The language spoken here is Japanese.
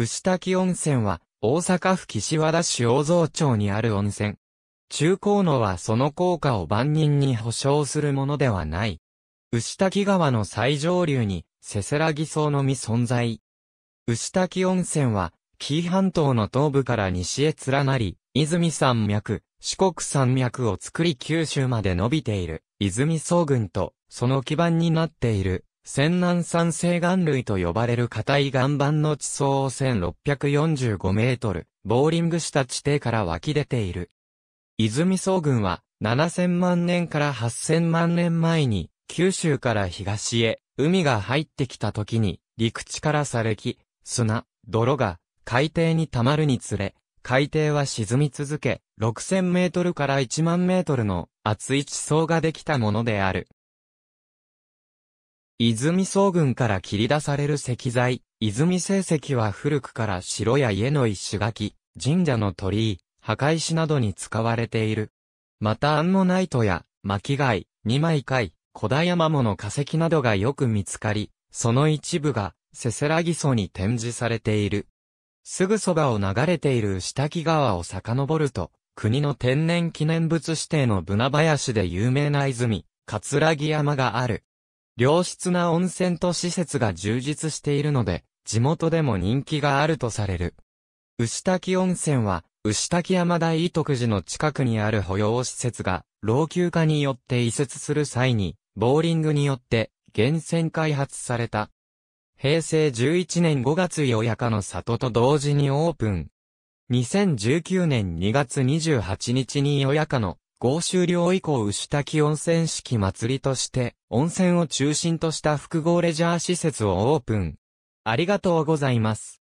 牛滝温泉は、大阪府岸和田市大蔵町にある温泉。中高のはその効果を万人に保証するものではない。牛滝川の最上流に、せせらぎ草のみ存在。牛滝温泉は、紀伊半島の東部から西へ連なり、泉山脈、四国山脈を作り九州まで伸びている、泉総群と、その基盤になっている、泉南山性岩類と呼ばれる硬い岩盤の地層を1645メートル、ボーリングした地底から湧き出ている。泉層群は、7000万年から8000万年前に、九州から東へ、海が入ってきた時に、陸地からされき、砂、泥が、海底に溜まるにつれ、海底は沈み続け、6000メートルから1万メートルの厚い地層ができたものである。泉総群から切り出される石材、泉成石は古くから城や家の石垣、神社の鳥居、墓石などに使われている。またアンモナイトや巻貝、二枚貝、古代山もの化石などがよく見つかり、その一部がせせらぎ層に展示されている。すぐそばを流れている下滝川を遡ると、国の天然記念物指定のブナ林で有名な泉、葛城山がある。良質な温泉と施設が充実しているので、地元でも人気があるとされる。牛滝温泉は、牛滝山大伊徳寺の近くにある保養施設が、老朽化によって移設する際に、ボーリングによって、厳選開発された。平成11年5月夜中の里と同時にオープン。2019年2月28日に夜中の合州領以降牛滝温泉式祭りとして、温泉を中心とした複合レジャー施設をオープン。ありがとうございます。